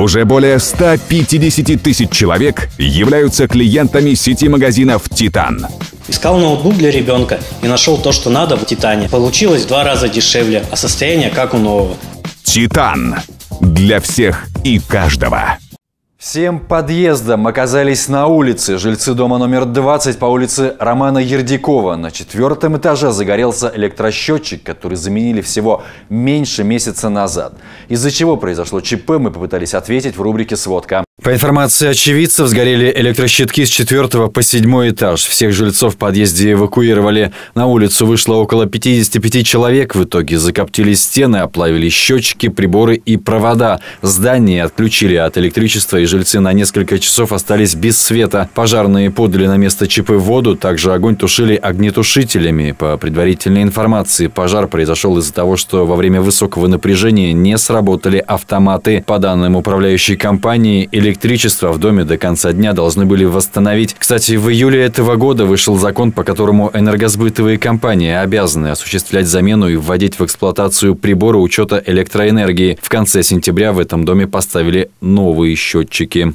Уже более 150 тысяч человек являются клиентами сети магазинов «Титан». Искал ноутбук для ребенка и нашел то, что надо в «Титане». Получилось в два раза дешевле, а состояние как у нового. «Титан» для всех и каждого. Всем подъездом оказались на улице. Жильцы дома номер 20 по улице Романа Ердикова. На четвертом этаже загорелся электросчетчик, который заменили всего меньше месяца назад. Из-за чего произошло ЧП, мы попытались ответить в рубрике «Сводка». По информации очевидцев, сгорели электрощитки с четвертого по седьмой этаж. Всех жильцов в подъезде эвакуировали. На улицу вышло около 55 человек. В итоге закоптили стены, оплавили счетчики, приборы и провода. Здание отключили от электричества, и жильцы на несколько часов остались без света. Пожарные подали на место ЧП воду. Также огонь тушили огнетушителями. По предварительной информации, пожар произошел из-за того, что во время высокого напряжения не сработали автоматы. По данным управляющей компании, электричество электричество в доме до конца дня должны были восстановить. Кстати, в июле этого года вышел закон, по которому энергосбытовые компании обязаны осуществлять замену и вводить в эксплуатацию приборы учета электроэнергии. В конце сентября в этом доме поставили новые счетчики.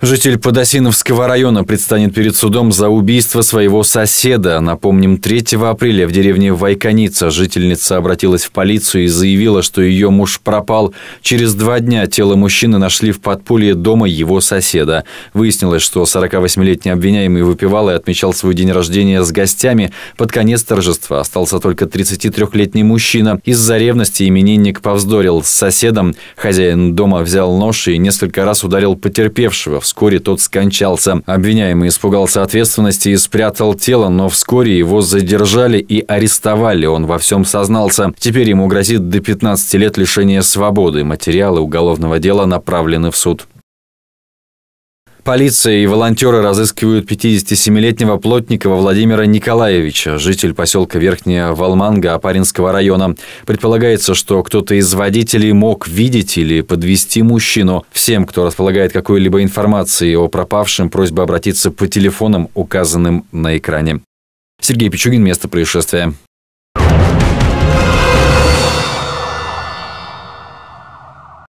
Житель Подосиновского района предстанет перед судом за убийство своего соседа. Напомним, 3 апреля в деревне Вайконица жительница обратилась в полицию и заявила, что ее муж пропал. Через два дня тело мужчины нашли в подполье дома его соседа. Выяснилось, что 48-летний обвиняемый выпивал и отмечал свой день рождения с гостями. Под конец торжества остался только 33-летний мужчина. Из-за ревности именинник повздорил с соседом. Хозяин дома взял нож и несколько раз ударил потерпевшего в Вскоре тот скончался. Обвиняемый испугался ответственности и спрятал тело, но вскоре его задержали и арестовали. Он во всем сознался. Теперь ему грозит до 15 лет лишения свободы. Материалы уголовного дела направлены в суд. Полиция и волонтеры разыскивают 57-летнего Плотникова Владимира Николаевича, житель поселка Верхняя Волманга Апаринского района. Предполагается, что кто-то из водителей мог видеть или подвести мужчину. Всем, кто располагает какой-либо информацией о пропавшем, просьба обратиться по телефонам, указанным на экране. Сергей Пичугин, место происшествия.